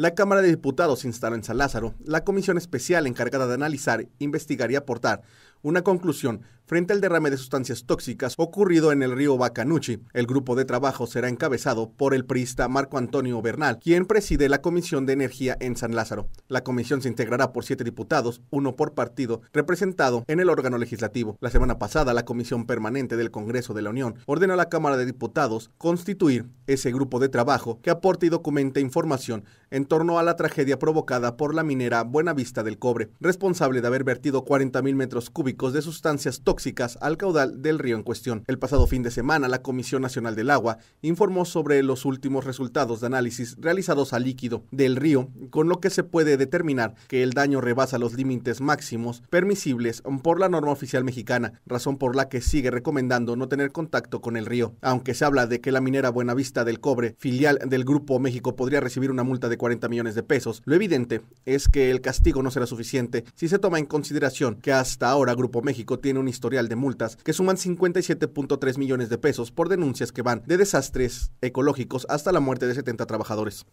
La Cámara de Diputados instala en San Lázaro la comisión especial encargada de analizar, investigar y aportar una conclusión frente al derrame de sustancias tóxicas ocurrido en el río Bacanuchi. El grupo de trabajo será encabezado por el priista Marco Antonio Bernal, quien preside la Comisión de Energía en San Lázaro. La comisión se integrará por siete diputados, uno por partido, representado en el órgano legislativo. La semana pasada, la Comisión Permanente del Congreso de la Unión ordena a la Cámara de Diputados constituir ese grupo de trabajo que aporte y documente información en torno a la tragedia provocada por la minera Buenavista del Cobre, responsable de haber vertido 40.000 metros cúbicos de sustancias tóxicas al caudal del río en cuestión. El pasado fin de semana, la Comisión Nacional del Agua informó sobre los últimos resultados de análisis realizados al líquido del río, con lo que se puede determinar que el daño rebasa los límites máximos permisibles por la norma oficial mexicana, razón por la que sigue recomendando no tener contacto con el río. Aunque se habla de que la minera Buenavista del Cobre, filial del Grupo México, podría recibir una multa de 40 millones de pesos, lo evidente es que el castigo no será suficiente si se toma en consideración que hasta ahora Grupo México tiene un historial de multas que suman 57.3 millones de pesos por denuncias que van de desastres ecológicos hasta la muerte de 70 trabajadores.